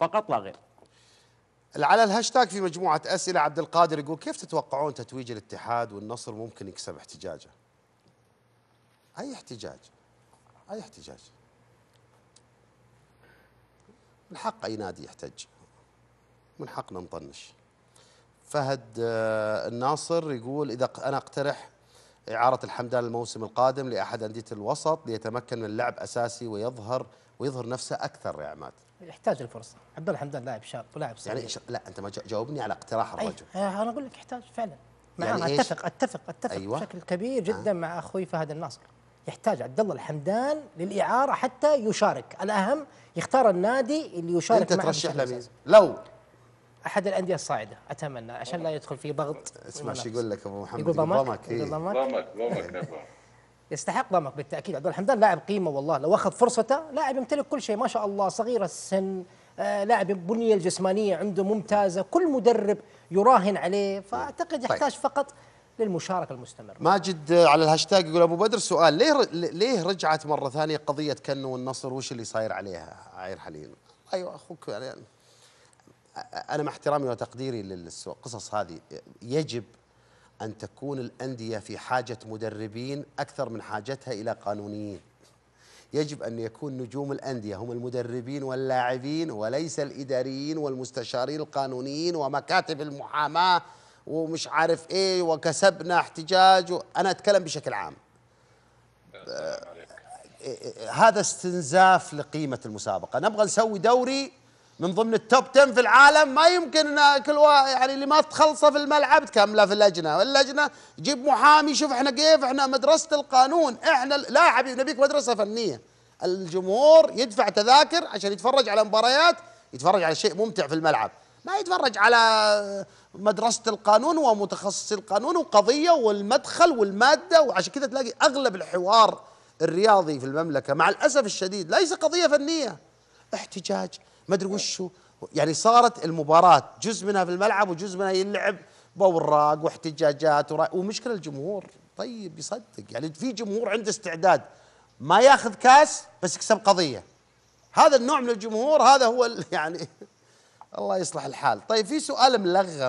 فقط لا غير على الهاشتاج في مجموعة أسئلة عبد القادر يقول كيف تتوقعون تتويج الاتحاد والنصر ممكن يكسب احتجاجه أي احتجاج أي احتجاج من حق أي نادي يحتج من حقنا نطنش فهد آه، الناصر يقول إذا أنا أقترح إعارة الحمدان الموسم القادم لأحد أندية الوسط ليتمكن من اللعب أساسي ويظهر ويظهر نفسه أكثر يا عماد يحتاج الفرصه عبد الله الحمدان لاعب شاب ولاعب صغير يعني لا انت ما جاوبني على اقتراح الرجل أيه. انا اقول لك يحتاج فعلا يعني أنا اتفق اتفق اتفق أيوة. بشكل كبير جدا آه. مع اخوي فهد الناصر يحتاج عبد الله الحمدان للاعاره حتى يشارك الاهم يختار النادي اللي يشارك انت ترشح لمين لو احد الانديه الصاعده اتمنى عشان لا يدخل في ضغط اسمع شو يقول لك ابو محمد يقول ضمك إيه. يقول ضمك ضمك ضمك يستحق ضمك بالتاكيد عبد الحمدان لاعب قيمه والله لو اخذ فرصته لاعب يمتلك كل شيء ما شاء الله صغير السن آه، لاعب البنيه الجسمانيه عنده ممتازه كل مدرب يراهن عليه فاعتقد طيب. يحتاج طيب. فقط للمشاركه المستمره ماجد آه، على الهاشتاج يقول ابو بدر سؤال ليه ليه رجعت مره ثانيه قضيه كنو والنصر وش اللي صاير عليها عاير حليم ايوه اخوك يعني انا مع احترامي وتقديري للقصص هذه يجب ان تكون الانديه في حاجه مدربين اكثر من حاجتها الى قانونيين يجب ان يكون نجوم الانديه هم المدربين واللاعبين وليس الاداريين والمستشارين القانونيين ومكاتب المحاماه ومش عارف ايه وكسبنا احتجاج انا اتكلم بشكل عام آه، آه، آه، هذا استنزاف لقيمه المسابقه نبغى نسوي دوري من ضمن التوب 10 في العالم ما يمكن ان كل يعني اللي ما تخلصه في الملعب تكمله في اللجنه، اللجنه جيب محامي شوف احنا كيف احنا مدرسه القانون، احنا لا حبيبي نبيك مدرسه فنيه. الجمهور يدفع تذاكر عشان يتفرج على مباريات، يتفرج على شيء ممتع في الملعب، ما يتفرج على مدرسه القانون ومتخصص القانون وقضيه والمدخل والماده وعشان كذا تلاقي اغلب الحوار الرياضي في المملكه مع الاسف الشديد ليس قضيه فنيه. احتجاج ما ادري وش يعني صارت المباراه جزء منها في الملعب وجزء منها يلعب باوراق واحتجاجات ومشكله الجمهور طيب يصدق يعني في جمهور عنده استعداد ما ياخذ كاس بس يكسب قضيه هذا النوع من الجمهور هذا هو يعني الله يصلح الحال طيب في سؤال ملغم